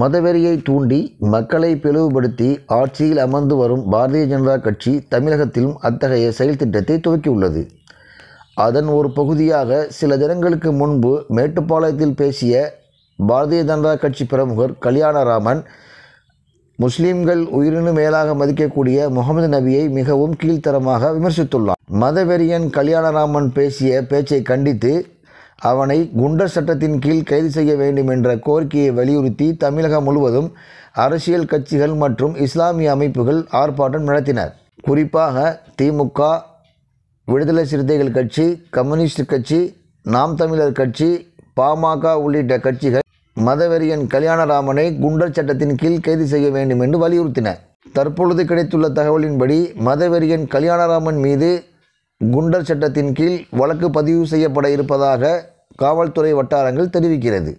மதவெறியை தூண்டி மக்களை பிளவுபடுத்தி ஆட்சியில் அமர்ந்து வரும் பாரதிய ஜனதா கட்சி தமிழகத்திலும் அத்தகைய செயல் திட்டத்தை துவக்கியுள்ளது அதன் ஒரு பகுதியாக சில தினங்களுக்கு முன்பு மேட்டுப்பாளையத்தில் பேசிய பாரதிய ஜனதா கட்சி பிரமுகர் கல்யாணராமன் முஸ்லீம்கள் உயிரினு மேலாக மதிக்கக்கூடிய முகமது நபியை மிகவும் கீழ்த்தரமாக விமர்சித்துள்ளார் மதவெறியன் கல்யாணராமன் பேசிய பேச்சை கண்டித்து அவனை குண்டர் சட்டத்தின் கீழ் கைது செய்ய வேண்டும் என்ற கோரிக்கையை வலியுறுத்தி தமிழகம் முழுவதும் அரசியல் கட்சிகள் மற்றும் இஸ்லாமிய அமைப்புகள் ஆர்ப்பாட்டம் நடத்தினர் குறிப்பாக திமுக விடுதலை சிறுத்தைகள் கட்சி கம்யூனிஸ்ட் கட்சி நாம் தமிழர் கட்சி பாமக உள்ளிட்ட கட்சிகள் மதவெறியன் கல்யாணராமனை குண்டர் சட்டத்தின் கீழ் கைது செய்ய வேண்டும் என்று வலியுறுத்தின தற்பொழுது கிடைத்துள்ள தகவலின்படி மதவெறியன் கல்யாணராமன் மீது குண்டர் சட்டத்தின் கீழ் வழக்கு பதிவு செய்யப்பட இருப்பதாக காவல்துறை வட்டாரங்கள் தெரிவிக்கிறது